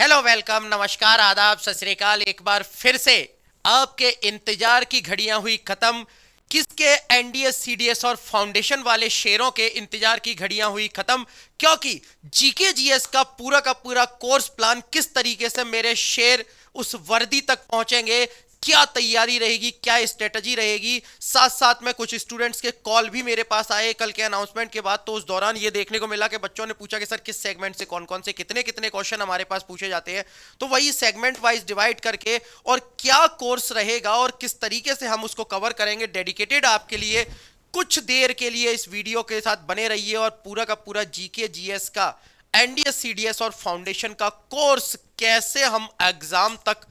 hello welcome नमस्कार आदाब सत एक बार फिर से आपके इंतजार की घड़ियां हुई खत्म किसके एनडीएस सीडीएस और फाउंडेशन वाले शेयरों के इंतजार की घड़ियां हुई खत्म क्योंकि जीके जीएस का पूरा का पूरा कोर्स प्लान किस तरीके से मेरे शेयर उस वर्दी तक पहुंचेंगे क्या तैयारी रहेगी क्या स्ट्रेटजी रहेगी साथ साथ में कुछ स्टूडेंट्स के कॉल भी मेरे पास आए कल के अनाउंसमेंट के बाद तो उस दौरान ये देखने को मिला कि बच्चों ने पूछा कि सर किस सेगमेंट से कौन कौन से कितने कितने क्वेश्चन हमारे पास पूछे जाते हैं तो वही सेगमेंट वाइज डिवाइड करके और क्या कोर्स रहेगा और किस तरीके से हम उसको कवर करेंगे डेडिकेटेड आपके लिए कुछ देर के लिए इस वीडियो के साथ बने रहिए और पूरा का पूरा जीके जीएस का एनडीएस सीडीएस और फाउंडेशन का कोर्स कैसे हम एग्जाम तक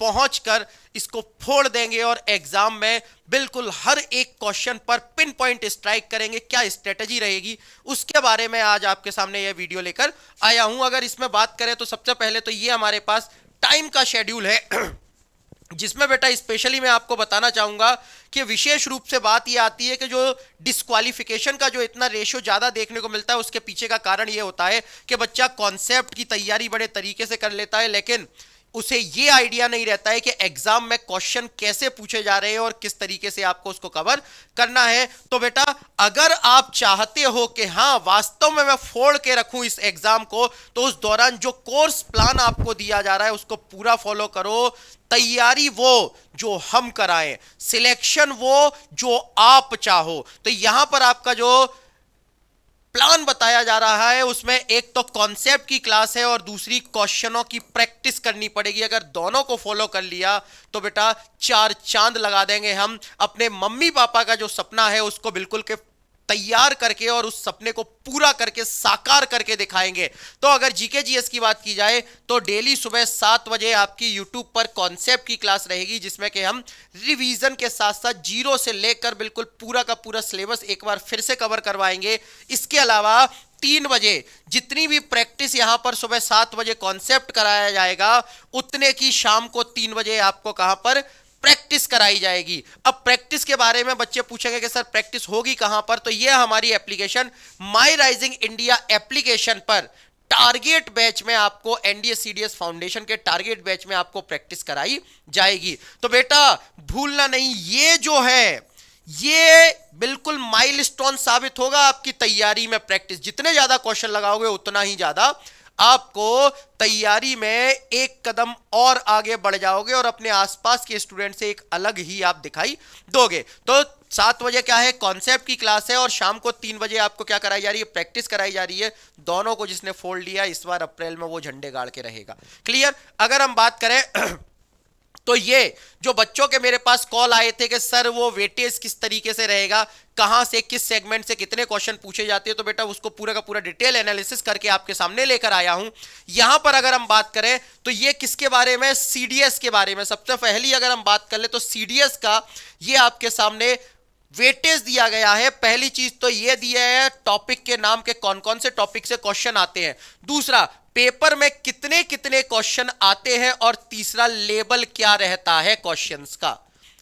पहुंच कर इसको फोड़ देंगे और एग्जाम में बिल्कुल हर एक क्वेश्चन पर पिन पॉइंट स्ट्राइक करेंगे क्या स्ट्रेटजी रहेगी उसके बारे में आज आपके सामने यह वीडियो लेकर आया हूं अगर इसमें बात करें तो सबसे पहले तो ये हमारे पास टाइम का शेड्यूल है जिसमें बेटा स्पेशली मैं आपको बताना चाहूंगा कि विशेष रूप से बात यह आती है कि जो डिस्कालिफिकेशन का जो इतना रेशियो ज़्यादा देखने को मिलता है उसके पीछे का कारण यह होता है कि बच्चा कॉन्सेप्ट की तैयारी बड़े तरीके से कर लेता है लेकिन उसे ये आइडिया नहीं रहता है कि एग्जाम में क्वेश्चन कैसे पूछे जा रहे हैं और किस तरीके से आपको उसको कवर करना है तो बेटा अगर आप चाहते हो कि हाँ वास्तव में मैं फोड़ के रखूं इस एग्जाम को तो उस दौरान जो कोर्स प्लान आपको दिया जा रहा है उसको पूरा फॉलो करो तैयारी वो जो हम कराएं सिलेक्शन वो जो आप चाहो तो यहां पर आपका जो प्लान बताया जा रहा है उसमें एक तो कॉन्सेप्ट की क्लास है और दूसरी क्वेश्चनों की प्रैक्टिस करनी पड़ेगी अगर दोनों को फॉलो कर लिया तो बेटा चार चांद लगा देंगे हम अपने मम्मी पापा का जो सपना है उसको बिल्कुल के तैयार करके और उस सपने को पूरा करके साकार करके दिखाएंगे तो अगर जीके जीएस की बात की जाए तो डेली सुबह सात बजे आपकी यूट्यूब पर कॉन्सेप्ट की क्लास रहेगी जिसमें कि हम रिवीजन के साथ साथ जीरो से लेकर बिल्कुल पूरा का पूरा सिलेबस एक बार फिर से कवर करवाएंगे इसके अलावा तीन बजे जितनी भी प्रैक्टिस यहां पर सुबह सात बजे कॉन्सेप्ट कराया जाएगा उतने की शाम को तीन बजे आपको कहां पर प्रैक्टिस कराई जाएगी अब प्रैक्टिस के बारे में बच्चे पूछेंगे कि सर प्रैक्टिस होगी कहां पर तो यह हमारी application My Rising India application पर टारगेट बैच में आपको एनडीए सीडीएस फाउंडेशन के टारगेट बैच में आपको प्रैक्टिस कराई जाएगी तो बेटा भूलना नहीं ये जो है ये बिल्कुल माइलस्टोन साबित होगा आपकी तैयारी में प्रैक्टिस जितने ज्यादा क्वेश्चन लगाओगे उतना ही ज्यादा आपको तैयारी में एक कदम और आगे बढ़ जाओगे और अपने आसपास के स्टूडेंट से एक अलग ही आप दिखाई दोगे तो सात बजे क्या है कॉन्सेप्ट की क्लास है और शाम को तीन बजे आपको क्या कराई जा रही है प्रैक्टिस कराई जा रही है दोनों को जिसने फोल्ड लिया इस बार अप्रैल में वो झंडे गाड़ के रहेगा क्लियर अगर हम बात करें तो ये जो बच्चों के मेरे पास कॉल आए थे कि सर वो वेटेज किस तरीके से रहेगा कहां से किस सेगमेंट से कितने क्वेश्चन पूछे जाते हैं तो बेटा उसको पूरा का पूरा डिटेल एनालिसिस करके आपके सामने लेकर आया हूं यहां पर अगर हम बात करें तो ये किसके बारे में सीडीएस के बारे में सबसे पहली अगर हम बात कर ले तो सीडीएस का ये आपके सामने वेटेज दिया गया है पहली चीज तो यह दिया है टॉपिक के नाम के कौन कौन से टॉपिक से क्वेश्चन आते हैं दूसरा पेपर में कितने कितने क्वेश्चन आते हैं और तीसरा लेबल क्या रहता है क्वेश्चन का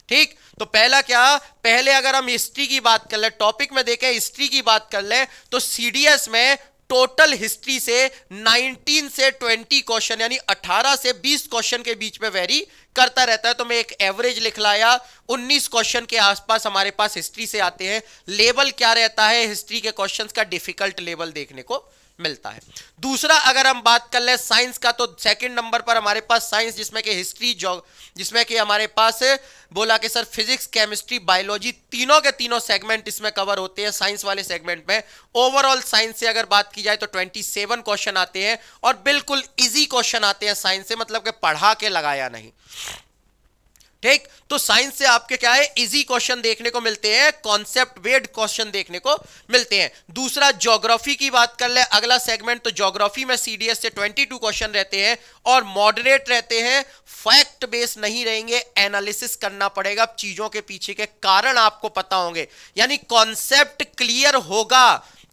ठीक तो पहला क्या पहले अगर हम हिस्ट्री की बात कर ले टॉपिक में देखें हिस्ट्री की बात कर ले तो सीडीएस में टोटल हिस्ट्री से 19 से 20 क्वेश्चन यानी 18 से 20 क्वेश्चन के बीच में वेरी करता रहता है तो मैं एक एवरेज लिख लाया 19 क्वेश्चन के आसपास हमारे पास हिस्ट्री से आते हैं लेवल क्या रहता है हिस्ट्री के क्वेश्चंस का डिफिकल्ट लेवल देखने को मिलता है दूसरा अगर हम बात कर लें साइंस का तो सेकंड नंबर पर हमारे पास साइंस जिसमें कि हिस्ट्री जो जिसमें कि हमारे पास बोला कि सर फिजिक्स केमिस्ट्री बायोलॉजी तीनों के तीनों सेगमेंट इसमें कवर होते हैं साइंस वाले सेगमेंट में ओवरऑल साइंस से अगर बात की जाए तो 27 क्वेश्चन आते हैं और बिल्कुल इजी क्वेश्चन आते हैं साइंस से मतलब कि पढ़ा के लगाया नहीं ठीक तो साइंस से आपके क्या है इजी क्वेश्चन देखने को मिलते हैं कॉन्सेप्ट वेड क्वेश्चन देखने को मिलते हैं दूसरा ज्योग्राफी की बात कर ले अगला सेगमेंट तो ज्योग्राफी में सीडीएस से 22 क्वेश्चन रहते हैं और मॉडरेट रहते हैं फैक्ट बेस नहीं रहेंगे एनालिसिस करना पड़ेगा चीजों के पीछे के कारण आपको पता होंगे यानी कॉन्सेप्ट क्लियर होगा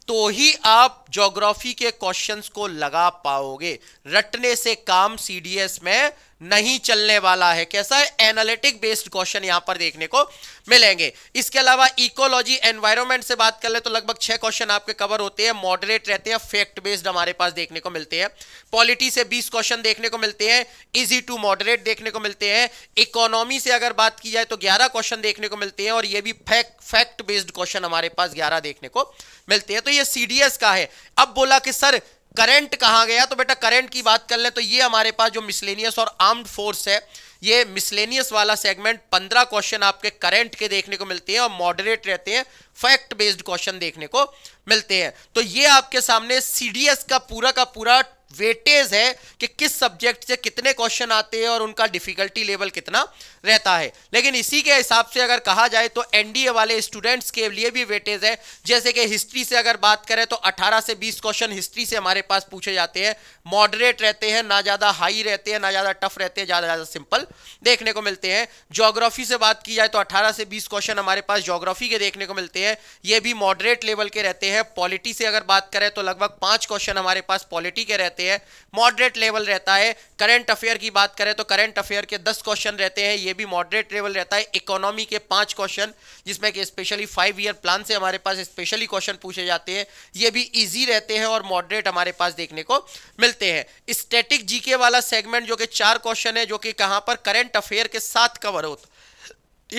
तो ही आप ज्योग्राफी के क्वेश्चंस को लगा पाओगे रटने से काम सीडीएस में नहीं चलने वाला है कैसा है एनालिटिक बेस्ड क्वेश्चन यहां पर देखने को मिलेंगे इसके अलावा इकोलॉजी एनवायरमेंट से बात कर ले तो लगभग छह क्वेश्चन आपके कवर होते हैं मॉडरेट रहते हैं फैक्ट बेस्ड हमारे पास देखने को मिलते हैं पॉलिटी से बीस क्वेश्चन देखने को मिलते हैं इजी टू मॉडरेट देखने को मिलते हैं इकोनॉमी से अगर बात की जाए तो ग्यारह क्वेश्चन देखने को मिलते हैं और ये भी फैक्ट बेस्ड क्वेश्चन हमारे पास ग्यारह देखने को मिलते हैं तो ये सीडीएस का है अब बोला कि सर करंट कहा गया तो बेटा करंट की बात कर ले तो ये हमारे पास जो मिसलेनियस और आर्म्ड फोर्स है ये मिसलेनियस वाला सेगमेंट पंद्रह क्वेश्चन आपके करंट के देखने को मिलते हैं और मॉडरेट रहते हैं फैक्ट बेस्ड क्वेश्चन देखने को मिलते हैं तो ये आपके सामने सीडीएस का पूरा का पूरा वेटेज है कि किस सब्जेक्ट से कितने क्वेश्चन आते हैं और उनका डिफिकल्टी लेवल कितना रहता है लेकिन इसी के हिसाब से अगर कहा जाए तो एनडीए वाले स्टूडेंट्स के लिए भी वेटेज है जैसे कि हिस्ट्री से अगर बात करें तो 18 से 20 क्वेश्चन हिस्ट्री से हमारे पास पूछे जाते हैं मॉडरेट रहते हैं ना ज़्यादा हाई रहते हैं ना ज़्यादा टफ रहते हैं ज़्यादा ज़्यादा सिंपल देखने को मिलते हैं जोग्राफी से बात की जाए तो अठारह से बीस क्वेश्चन हमारे पास जोग्राफी के देखने को मिलते हैं ये भी मॉडरेट लेवल के रहते हैं हैं पॉलिटी से अगर बात करें तो लगभग पांच क्वेश्चन हमारे पास पॉलिटी के रहते हैं मॉडरेट लेवल रहता है करंट अफेयर की बात करें तो करंट अफेयर के दस क्वेश्चन रहते हैं ये भी मॉडरेट लेवल रहता है इकोनॉमी के पांच क्वेश्चन जिसमें कि स्पेशली फाइव ईयर प्लान से हमारे पास स्पेशली क्वेश्चन पूछे जाते हैं ये भी ईजी रहते हैं और मॉडरेट हमारे पास देखने को मिलते हैं स्टेटिक जीके वाला सेगमेंट जो कि चार क्वेश्चन है जो कि कहाँ पर करेंट अफेयर के साथ कवर होता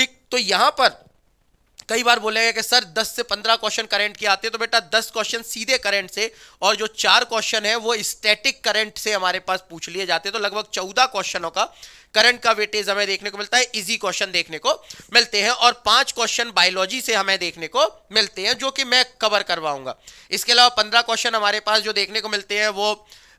एक तो यहां पर कई बार बोलेगा कि सर 10 से 15 क्वेश्चन करंट के आते हैं तो बेटा 10 क्वेश्चन सीधे करंट से और जो चार क्वेश्चन है वो स्टैटिक करंट से हमारे पास पूछ लिए जाते हैं तो लगभग 14 क्वेश्चनों का करंट का वेटेज हमें देखने को मिलता है इजी क्वेश्चन देखने को मिलते हैं और पांच क्वेश्चन बायोलॉजी से हमें देखने को मिलते हैं जो कि मैं कवर करवाऊंगा इसके अलावा पंद्रह क्वेश्चन हमारे पास जो देखने को मिलते हैं वो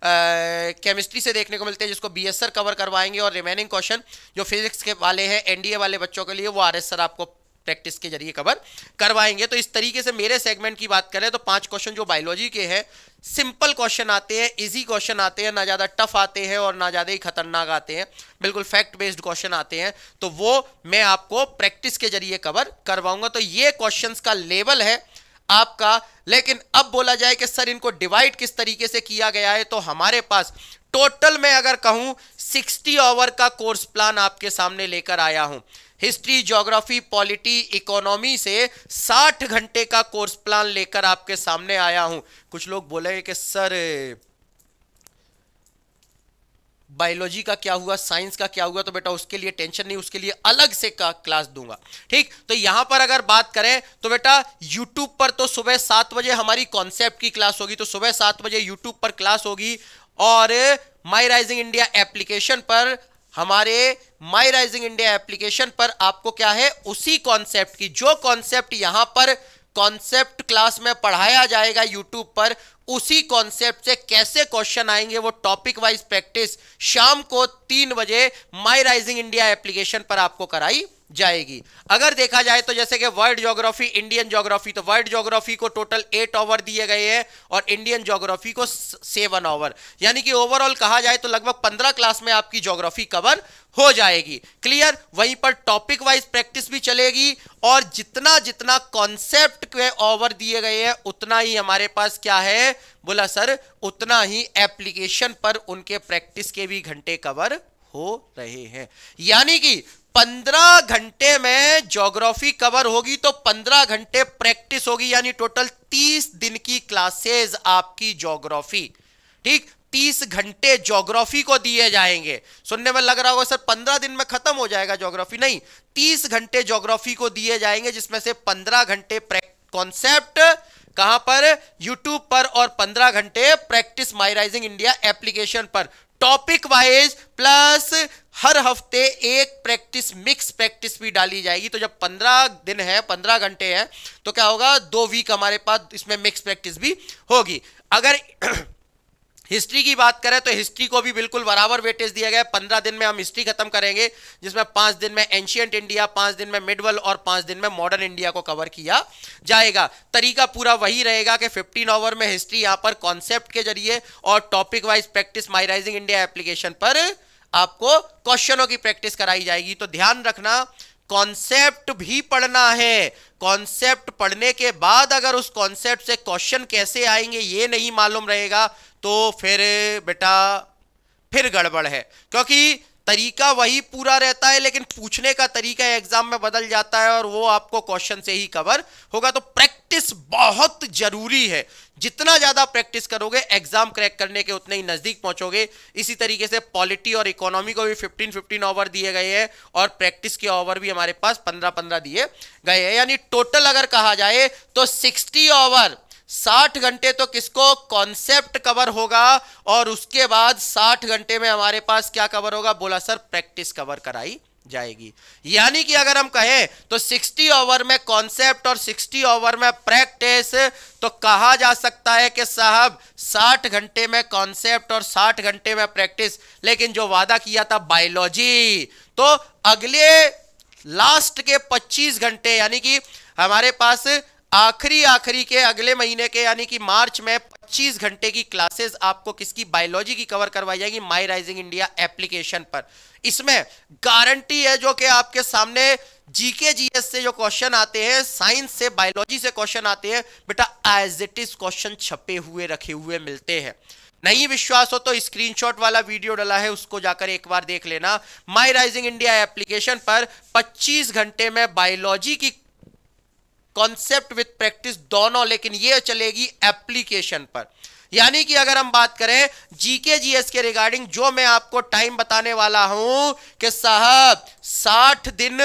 केमिस्ट्री uh, से देखने को मिलते हैं जिसको बी कवर करवाएंगे और रिमेनिंग क्वेश्चन जो फिजिक्स के वाले हैं एनडीए वाले बच्चों के लिए वो आर आपको प्रैक्टिस के जरिए कवर करवाएंगे तो इस तरीके से मेरे सेगमेंट की बात करें तो पांच क्वेश्चन जो बायोलॉजी के हैं सिंपल क्वेश्चन आते हैं इजी क्वेश्चन आते हैं ना ज़्यादा टफ आते हैं और ना ज़्यादा ही खतरनाक आते हैं बिल्कुल फैक्ट बेस्ड क्वेश्चन आते हैं तो वो मैं आपको प्रैक्टिस के जरिए कवर करवाऊंगा तो ये क्वेश्चन का लेवल है आपका लेकिन अब बोला जाए कि सर इनको डिवाइड किस तरीके से किया गया है तो हमारे पास टोटल में अगर कहूं 60 ओवर का कोर्स प्लान आपके सामने लेकर आया हूं हिस्ट्री ज्योग्राफी पॉलिटी इकोनॉमी से 60 घंटे का कोर्स प्लान लेकर आपके सामने आया हूं कुछ लोग बोले कि सर बायोलॉजी का क्या हुआ साइंस का क्या हुआ तो बेटा उसके लिए टेंशन नहीं उसके लिए अलग से का क्लास दूंगा ठीक तो यहां पर अगर बात करें तो बेटा यूट्यूब पर तो सुबह सात बजे हमारी कॉन्सेप्ट की क्लास होगी तो सुबह सात बजे यूट्यूब पर क्लास होगी और माई राइजिंग इंडिया एप्लीकेशन पर हमारे माई राइजिंग इंडिया एप्लीकेशन पर आपको क्या है उसी कॉन्सेप्ट की जो कॉन्सेप्ट यहां पर कॉन्सेप्ट क्लास में पढ़ाया जाएगा यूट्यूब पर उसी कॉन्सेप्ट से कैसे क्वेश्चन आएंगे वो टॉपिक वाइज प्रैक्टिस शाम को तीन बजे माई राइजिंग इंडिया एप्लीकेशन पर आपको कराई जाएगी अगर देखा जाए तो जैसे कि वर्ल्ड ज्योग्राफी इंडियन ज्योग्राफी तो वर्ल्ड ज्योग्राफी को टोटल एट ओवर दिए गए हैं और इंडियन ज्योग्राफी को सेवन ओवर यानी कि ओवरऑल कहा जाए तो लगभग पंद्रह क्लास में आपकी ज्योग्राफी कवर हो जाएगी क्लियर वहीं पर टॉपिक वाइज प्रैक्टिस भी चलेगी और जितना जितना कॉन्सेप्ट के ओवर दिए गए हैं उतना ही हमारे पास क्या है बोला सर उतना ही एप्लीकेशन पर उनके प्रैक्टिस के भी घंटे कवर हो रहे हैं यानी कि पंद्रह घंटे में ज्योग्राफी कवर होगी तो पंद्रह घंटे प्रैक्टिस होगी यानी टोटल तीस दिन की क्लासेस आपकी ज्योग्राफी ठीक तीस घंटे ज्योग्राफी को दिए जाएंगे सुनने में लग रहा होगा सर पंद्रह दिन में खत्म हो जाएगा ज्योग्राफी नहीं तीस घंटे ज्योग्राफी को दिए जाएंगे जिसमें से पंद्रह घंटे कॉन्सेप्ट कहां पर यूट्यूब पर और पंद्रह घंटे practice My Rising India application पर टॉपिक वाइज प्लस हर हफ्ते एक प्रैक्टिस मिक्स प्रैक्टिस भी डाली जाएगी तो जब पंद्रह दिन है पंद्रह घंटे हैं तो क्या होगा दो वीक हमारे पास इसमें मिक्स प्रैक्टिस भी होगी अगर हिस्ट्री की बात करें तो हिस्ट्री को भी बिल्कुल बराबर वेटेज दिया गया है पंद्रह दिन में हम हिस्ट्री खत्म करेंगे जिसमें पांच दिन में एंशियंट इंडिया पांच दिन में मिडवल और पांच दिन में मॉडर्न इंडिया को कवर किया जाएगा तरीका पूरा वही रहेगा कि फिफ्टीन ऑवर में हिस्ट्री यहां पर कॉन्सेप्ट के जरिए और topic wise practice My Rising India application पर आपको क्वेश्चनों की प्रैक्टिस कराई जाएगी तो ध्यान रखना कॉन्सेप्ट भी पढ़ना है कॉन्सेप्ट पढ़ने के बाद अगर उस कॉन्सेप्ट से क्वेश्चन कैसे आएंगे ये नहीं मालूम रहेगा तो फिर बेटा फिर गड़बड़ है क्योंकि तरीका वही पूरा रहता है लेकिन पूछने का तरीका एग्जाम में बदल जाता है और वो आपको क्वेश्चन से ही कवर होगा तो प्रैक्टिस बहुत जरूरी है जितना ज्यादा प्रैक्टिस करोगे एग्जाम क्रैक करने के उतने ही नजदीक पहुंचोगे इसी तरीके से पॉलिटी और इकोनॉमी को भी 15 15 ओवर दिए गए हैं और प्रैक्टिस के ओवर भी हमारे पास 15 15 दिए गए हैं यानी टोटल अगर कहा जाए तो 60 ओवर साठ घंटे तो किसको कॉन्सेप्ट कवर होगा और उसके बाद साठ घंटे में हमारे पास क्या कवर होगा बोला सर प्रैक्टिस कवर कराई जाएगी यानी कि अगर हम कहें तो 60 ओवर में कॉन्सेप्ट और 60 ओवर में प्रैक्टिस तो कहा जा सकता है कि साहब 60 घंटे में कॉन्सेप्ट और 60 घंटे में प्रैक्टिस लेकिन जो वादा किया था बायोलॉजी तो अगले लास्ट के 25 घंटे यानी कि हमारे पास आखिरी आखिरी के अगले महीने के यानी कि मार्च में 25 घंटे की क्लासेस आपको किसकी बायोलॉजी की कवर करवाई जाएगी माई राइजिंग इंडिया एप्लीकेशन पर इसमें गारंटी है जो कि आपके सामने जीके जीएस से जो क्वेश्चन आते हैं साइंस से बायोलॉजी से क्वेश्चन आते हैं बेटा एज इट इज क्वेश्चन छपे हुए रखे हुए मिलते हैं नहीं विश्वास हो तो स्क्रीनशॉट वाला वीडियो डाला है उसको जाकर एक बार देख लेना माई राइजिंग इंडिया एप्लीकेशन पर 25 घंटे में बायोलॉजी की कॉन्सेप्ट विथ प्रैक्टिस दोनों लेकिन ये चलेगी एप्लीकेशन पर यानी कि अगर हम बात करें जीके जीएस के रिगार्डिंग जो मैं आपको टाइम बताने वाला हूं कि साहब 60 दिन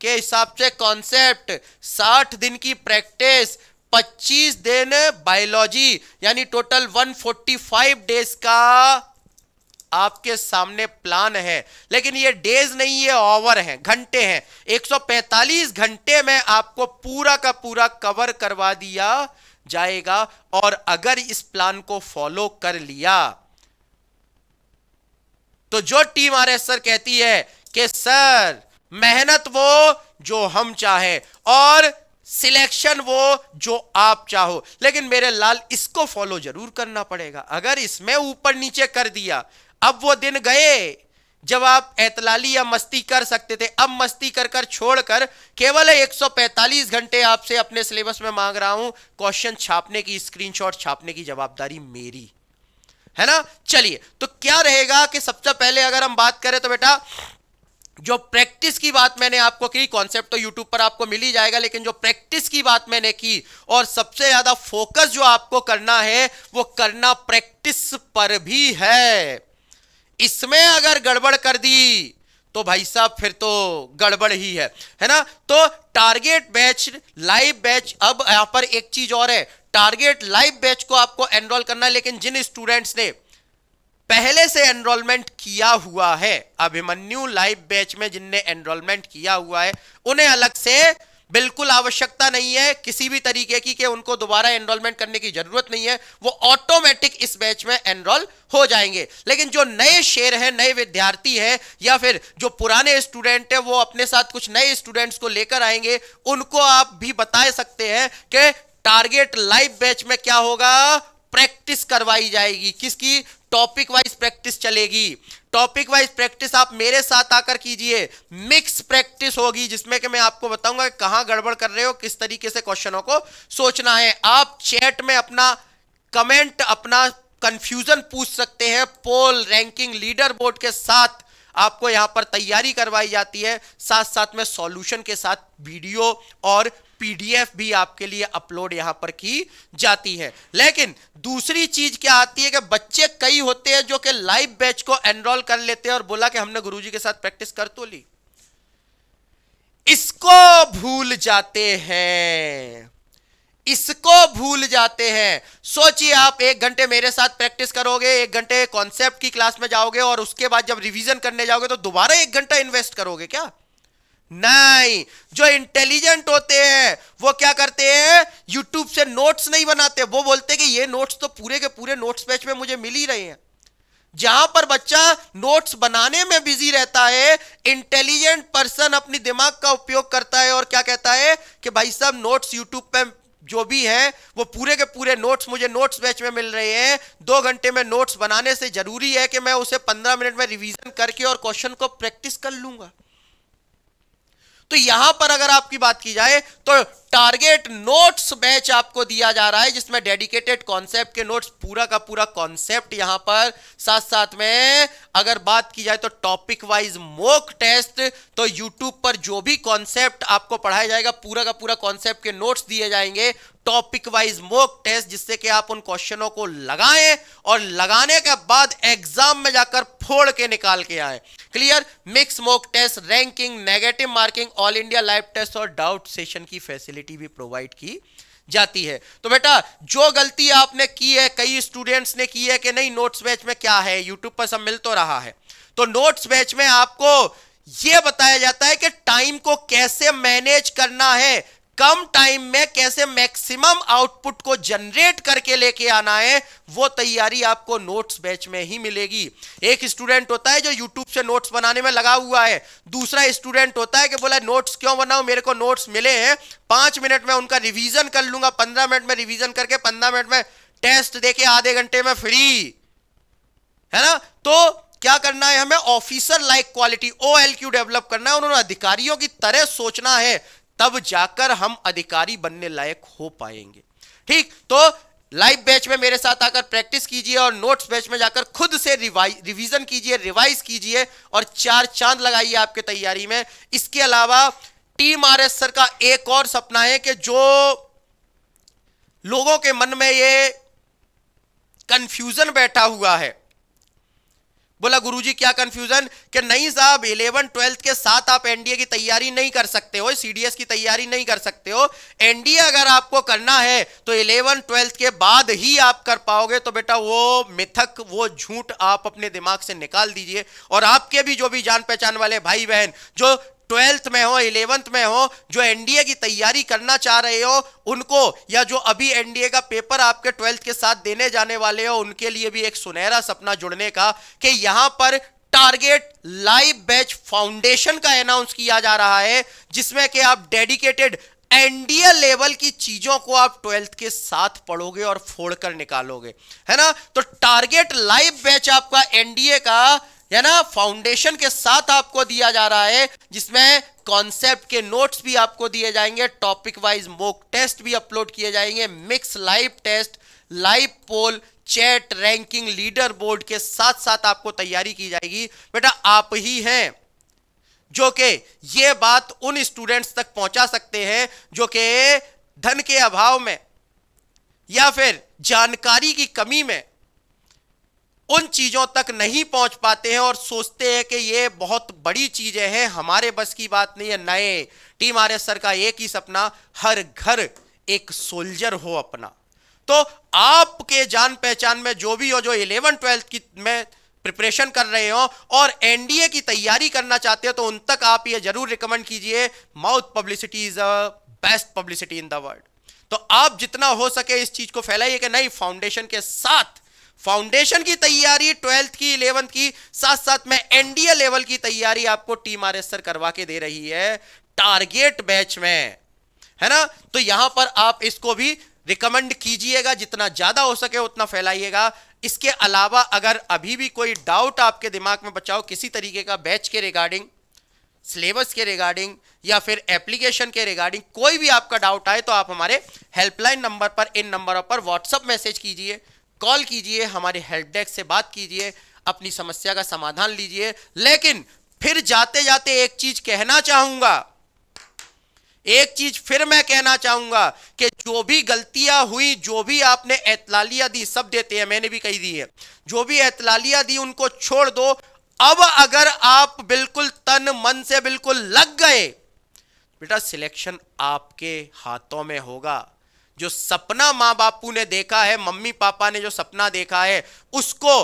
के हिसाब से कॉन्सेप्ट 60 दिन की प्रैक्टिस 25 दिन बायोलॉजी यानी टोटल 145 डेज का आपके सामने प्लान है लेकिन ये डेज नहीं है ओवर हैं घंटे हैं 145 घंटे में आपको पूरा का पूरा कवर करवा दिया जाएगा और अगर इस प्लान को फॉलो कर लिया तो जो टीम आर सर कहती है कि सर मेहनत वो जो हम चाहे और सिलेक्शन वो जो आप चाहो लेकिन मेरे लाल इसको फॉलो जरूर करना पड़ेगा अगर इसमें ऊपर नीचे कर दिया अब वो दिन गए जब आप एतलाली या मस्ती कर सकते थे अब मस्ती कर कर छोड़कर केवल 145 घंटे आपसे अपने सिलेबस में मांग रहा हूं क्वेश्चन छापने की स्क्रीनशॉट छापने की जवाबदारी मेरी है ना चलिए तो क्या रहेगा कि सबसे पहले अगर हम बात करें तो बेटा जो प्रैक्टिस की बात मैंने आपको की कॉन्सेप्ट तो यूट्यूब पर आपको मिल ही जाएगा लेकिन जो प्रैक्टिस की बात मैंने की और सबसे ज्यादा फोकस जो आपको करना है वो करना प्रैक्टिस पर भी है इसमें अगर गड़बड़ कर दी तो भाई साहब फिर तो गड़बड़ ही है है ना तो टारगेट बैच लाइव बैच अब यहां पर एक चीज और है टारगेट लाइव बैच को आपको एनरोल करना है लेकिन जिन स्टूडेंट्स ने पहले से एनरोलमेंट किया हुआ है अभिमन्यु लाइव बैच में जिनने एनरोलमेंट किया हुआ है उन्हें अलग से बिल्कुल आवश्यकता नहीं है किसी भी तरीके की कि उनको दोबारा एनरोलमेंट करने की जरूरत नहीं है वो ऑटोमेटिक इस बैच में एनरोल हो जाएंगे लेकिन जो नए शेयर हैं नए विद्यार्थी हैं या फिर जो पुराने स्टूडेंट हैं वो अपने साथ कुछ नए स्टूडेंट्स को लेकर आएंगे उनको आप भी बता सकते हैं कि टारगेट लाइव बैच में क्या होगा प्रैक्टिस करवाई जाएगी किसकी टॉपिक वाइज प्रैक्टिस चलेगी टॉपिक वाइज प्रैक्टिस आप मेरे साथ आकर कीजिए मिक्स प्रैक्टिस होगी जिसमें कि मैं आपको बताऊंगा कहां गड़बड़ कर रहे हो किस तरीके से क्वेश्चनों को सोचना है आप चैट में अपना कमेंट अपना कंफ्यूजन पूछ सकते हैं पोल रैंकिंग लीडर बोर्ड के साथ आपको यहां पर तैयारी करवाई जाती है साथ साथ में सॉल्यूशन के साथ वीडियो और पीडीएफ भी आपके लिए अपलोड यहां पर की जाती है लेकिन दूसरी चीज क्या आती है कि बच्चे कई होते हैं जो कि लाइव बैच को एनरोल कर लेते हैं और बोला कि हमने गुरुजी के साथ प्रैक्टिस कर तो ली इसको भूल जाते हैं इसको भूल जाते हैं सोचिए आप एक घंटे मेरे साथ प्रैक्टिस करोगे एक घंटे कॉन्सेप्ट की क्लास में जाओगे और उसके बाद जब रिवीजन करने जाओगे तो दोबारा एक घंटा इन्वेस्ट करोगे क्या नहीं जो इंटेलिजेंट होते हैं वो क्या करते हैं यूट्यूब से नोट्स नहीं बनाते वो बोलते कि ये नोट्स तो पूरे के पूरे नोट्स पेज में मुझे मिल ही रहे हैं जहां पर बच्चा नोट्स बनाने में बिजी रहता है इंटेलिजेंट पर्सन अपनी दिमाग का उपयोग करता है और क्या कहता है कि भाई साहब नोट्स यूट्यूब पे जो भी है वो पूरे के पूरे नोट्स मुझे नोट्स बैच में मिल रहे हैं दो घंटे में नोट्स बनाने से जरूरी है कि मैं उसे पंद्रह मिनट में रिवीजन करके और क्वेश्चन को प्रैक्टिस कर लूंगा तो यहां पर अगर आपकी बात की जाए तो टारगेट नोट्स बैच आपको दिया जा रहा है जिसमें डेडिकेटेड कॉन्सेप्ट के नोट्स पूरा का पूरा कॉन्सेप्ट यहां पर साथ साथ में अगर बात की जाए तो टॉपिक वाइज मोक टेस्ट तो यूट्यूब पर जो भी कॉन्सेप्ट आपको पढ़ाया जाएगा पूरा का पूरा कॉन्सेप्ट के नोट्स दिए जाएंगे टॉपिक वाइज मोक टेस्ट जिससे कि आप उन क्वेश्चनों को लगाएं और लगाने के बाद एग्जाम में जाकर फोड़ के निकाल के आए clear mix mock test ranking negative marking all India live test और डाउट सेशन की फैसिलिटी भी प्रोवाइड की जाती है तो बेटा जो गलती आपने की है कई स्टूडेंट्स ने की है कि नहीं नोट्स बैच में क्या है यूट्यूब पर सब मिल तो रहा है तो नोट्स बैच में आपको यह बताया जाता है कि टाइम को कैसे मैनेज करना है कम टाइम में कैसे मैक्सिमम आउटपुट को जनरेट करके लेके आना है वो तैयारी आपको नोट्स बैच में ही मिलेगी एक स्टूडेंट होता है जो यूट्यूब से नोट्स बनाने में लगा हुआ है दूसरा स्टूडेंट होता है कि बोला नोट्स क्यों बनाओ मेरे को नोट्स मिले हैं पांच मिनट में उनका रिविजन कर लूंगा पंद्रह मिनट में रिविजन करके पंद्रह मिनट में टेस्ट देके आधे घंटे में फ्री है ना तो क्या करना है हमें ऑफिसर लाइक क्वालिटी ओ डेवलप करना है उन्होंने अधिकारियों की तरह सोचना है तब जाकर हम अधिकारी बनने लायक हो पाएंगे ठीक तो लाइव बैच में मेरे साथ आकर प्रैक्टिस कीजिए और नोट्स बैच में जाकर खुद से रिवीजन कीजिए रिवाइज कीजिए और चार चांद लगाइए आपके तैयारी में इसके अलावा टीम आर एस सर का एक और सपना है कि जो लोगों के मन में ये कंफ्यूजन बैठा हुआ है बोला गुरुजी क्या कंफ्यूजन कि नहीं साहब इलेवन ट्वेल्थ के साथ आप एनडीए की तैयारी नहीं कर सकते हो सीडीएस की तैयारी नहीं कर सकते हो एनडीए अगर आपको करना है तो इलेवन ट्वेल्थ के बाद ही आप कर पाओगे तो बेटा वो मिथक वो झूठ आप अपने दिमाग से निकाल दीजिए और आपके भी जो भी जान पहचान वाले भाई बहन जो ट्वेल्थ में हो इलेवंथ में हो जो एनडीए की तैयारी करना चाह रहे हो उनको या जो अभी एनडीए का पेपर आपके ट्वेल्थ के साथ देने जाने वाले हो उनके लिए भी एक सुनहरा सपना जुड़ने का कि यहां पर टारगेट लाइव बैच फाउंडेशन का अनाउंस किया जा रहा है जिसमें कि आप डेडिकेटेड एनडीए लेवल की चीजों को आप ट्वेल्थ के साथ पढ़ोगे और फोड़कर निकालोगे है ना तो टारगेट लाइव बैच आपका एनडीए का है ना फाउंडेशन के साथ आपको दिया जा रहा है जिसमें कॉन्सेप्ट के नोट्स भी आपको दिए जाएंगे टॉपिक वाइज मोक टेस्ट भी अपलोड किए जाएंगे mix live test live poll chat ranking leader board के साथ साथ आपको तैयारी की जाएगी बेटा आप ही हैं जो कि ये बात उन स्टूडेंट्स तक पहुंचा सकते हैं जो कि धन के अभाव में या फिर जानकारी की कमी में उन चीज़ों तक नहीं पहुंच पाते हैं और सोचते हैं कि ये बहुत बड़ी चीज़ें हैं हमारे बस की बात नहीं है नए टीम आर सर का एक ही सपना हर घर एक सोल्जर हो अपना तो आपके जान पहचान में जो भी हो जो इलेवन ट्वेल्थ की में प्रिपरेशन कर रहे हो और एनडीए की तैयारी करना चाहते हो तो उन तक आप ये जरूर रिकमेंड कीजिए mouth publicity is a best publicity in the world तो आप जितना हो सके इस चीज को फैलाइए कि नहीं फाउंडेशन के साथ फाउंडेशन की तैयारी ट्वेल्थ की इलेवंथ की साथ साथ में एनडीए लेवल की तैयारी आपको टीम आर एस करवा के दे रही है टारगेट बैच में है ना तो यहां पर आप इसको भी रिकमेंड कीजिएगा जितना ज्यादा हो सके उतना फैलाइएगा इसके अलावा अगर अभी भी कोई डाउट आपके दिमाग में बचाओ किसी तरीके का बैच के रिगार्डिंग सिलेबस के रिगार्डिंग या फिर एप्लीकेशन के रिगार्डिंग कोई भी आपका डाउट आए तो आप हमारे हेल्पलाइन नंबर पर इन नंबरों पर व्हाट्सअप मैसेज कीजिए कॉल कीजिए हमारे हेल्प डेस्क से बात कीजिए अपनी समस्या का समाधान लीजिए लेकिन फिर जाते जाते एक चीज कहना चाहूंगा एक चीज फिर मैं कहना चाहूंगा कि जो भी गलतियां हुई जो भी आपने एतलालिया दी सब देते हैं मैंने भी कही दी है जो भी एतलालिया दी उनको छोड़ दो अब अगर आप बिल्कुल तन मन से बिल्कुल लग गए बेटा सिलेक्शन आपके हाथों में होगा जो सपना माँ बापू ने देखा है मम्मी पापा ने जो सपना देखा है उसको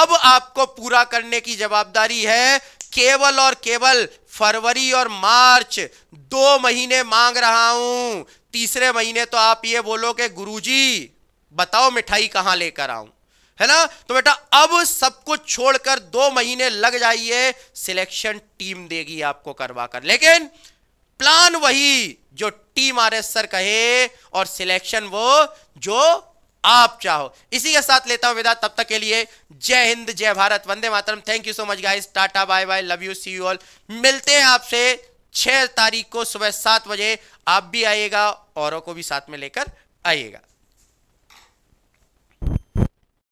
अब आपको पूरा करने की जवाबदारी है केवल और केवल फरवरी और मार्च दो महीने मांग रहा हूं तीसरे महीने तो आप ये बोलो कि गुरुजी बताओ मिठाई कहां लेकर आऊं है ना तो बेटा अब सब कुछ छोड़कर दो महीने लग जाइए सिलेक्शन टीम देगी आपको करवा कर लेकिन प्लान वही जो टीम आर एस सर कहे और सिलेक्शन वो जो आप चाहो इसी के साथ लेता हूं विदा तब तक के लिए जय हिंद जय भारत वंदे मातरम thank you so much guys tata bye bye love you see you all मिलते हैं आपसे छह तारीख को सुबह सात बजे आप भी आइएगा औरों को भी साथ में लेकर आइएगा